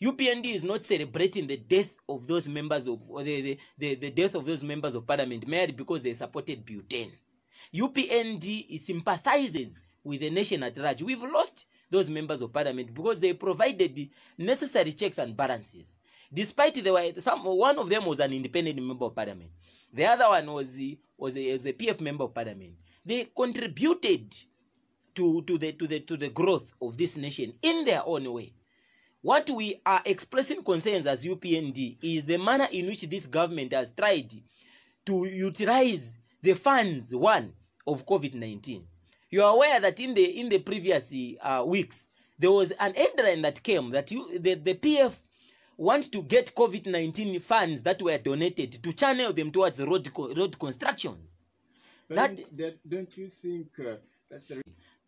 UPND is not celebrating the death of those members of or the, the, the, the death of those members of parliament merely because they supported Buten. UPND sympathizes with the nation at large. We've lost those members of parliament because they provided the necessary checks and balances. Despite there were some, one of them was an independent member of parliament, the other one was was a, was a PF member of parliament. They contributed to, to the to the to the growth of this nation in their own way. What we are expressing concerns as UPND is the manner in which this government has tried to utilize the funds, one, of COVID-19. You are aware that in the, in the previous uh, weeks, there was an headline that came that you, the, the PF want to get COVID-19 funds that were donated to channel them towards road, road constructions. But that, don't you think uh, that's the...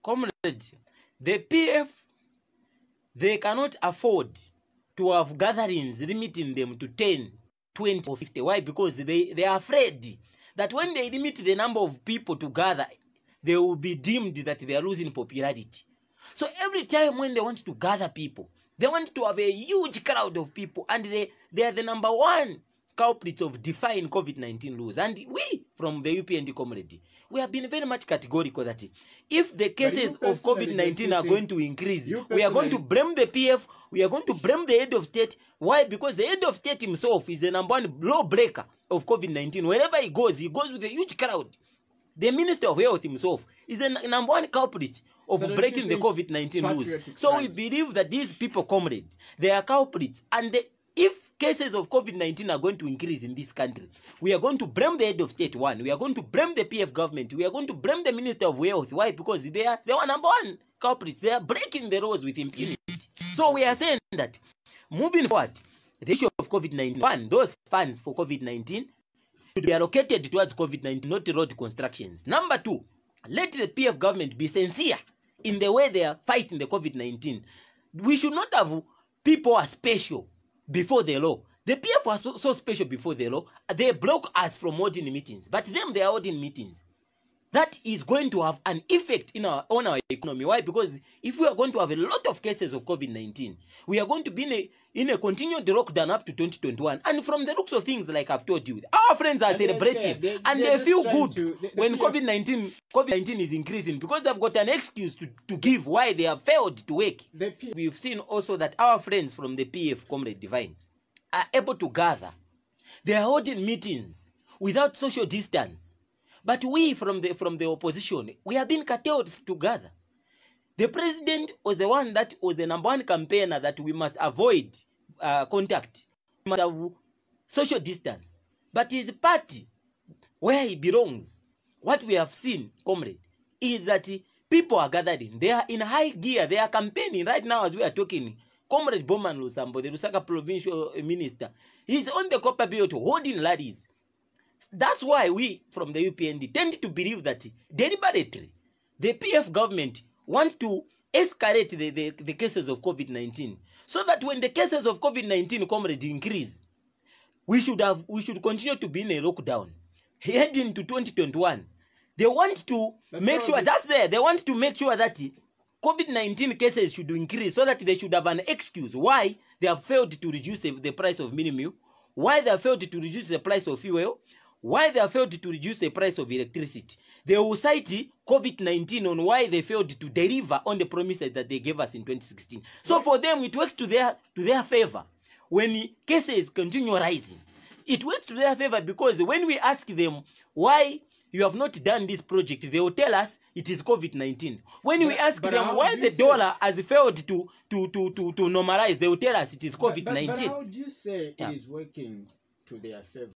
Comrade, the PF they cannot afford to have gatherings limiting them to 10 20 or 50 why because they, they are afraid that when they limit the number of people to gather they will be deemed that they are losing popularity so every time when they want to gather people they want to have a huge crowd of people and they, they are the number one culprits of defying COVID-19 rules. And we from the UPND community, we have been very much categorical that if the cases of COVID-19 are going to increase, we are going to blame the PF, we are going to blame the head of state. Why? Because the head of state himself is the number one lawbreaker of COVID-19. Wherever he goes, he goes with a huge crowd. The Minister of Health himself is the number one culprit of breaking the COVID-19 rules. So we believe that these people, comrade, they are culprits and they if cases of COVID-19 are going to increase in this country, we are going to blame the head of state one. We are going to blame the PF government. We are going to blame the Minister of Health. Why? Because they are they are number one culprits. They are breaking the laws with impunity. So we are saying that moving forward, the issue of COVID-19, one, those funds for COVID-19 should be allocated towards COVID-19, not road constructions. Number two, let the PF government be sincere in the way they are fighting the COVID-19. We should not have people are special before the law. The PF was so, so special before the law. They block us from holding meetings, but them they are holding meetings that is going to have an effect in our, on our economy. Why? Because if we are going to have a lot of cases of COVID 19, we are going to be in a, in a continued lockdown up to 2021. And from the looks of things, like I've told you, our friends are and celebrating they're, they're, and they feel good to, they, when COVID 19 COVID 19 is increasing because they've got an excuse to, to give why they have failed to work. We've seen also that our friends from the PF, Comrade Divine, are able to gather. They are holding meetings without social distance but we from the, from the opposition, we have been curtailed together. The president was the one that was the number one campaigner that we must avoid uh, contact, we must have social distance. But his party, where he belongs, what we have seen, comrade, is that people are gathered in. They are in high gear. They are campaigning right now as we are talking. Comrade Boman Lusambo, the Lusaka provincial minister, he's on the copper belt holding ladders. That's why we from the UPND tend to believe that deliberately the PF government wants to escalate the, the, the cases of COVID 19 so that when the cases of COVID 19 comrade increase, we should have we should continue to be in a lockdown heading to 2021 they want to make sure just there they want to make sure that covid-19 cases should increase so that they should have an excuse why they have failed to reduce the price of minimum why they have failed to reduce the price of fuel why they failed to reduce the price of electricity. They will cite COVID-19 on why they failed to deliver on the promises that they gave us in 2016. So for them, it works to their, to their favor. When cases continue rising, it works to their favor because when we ask them why you have not done this project, they will tell us it is COVID-19. When but, we ask them why the dollar has failed to, to, to, to, to normalize, they will tell us it is COVID-19. But, but, but how do you say yeah. it is working to their favor?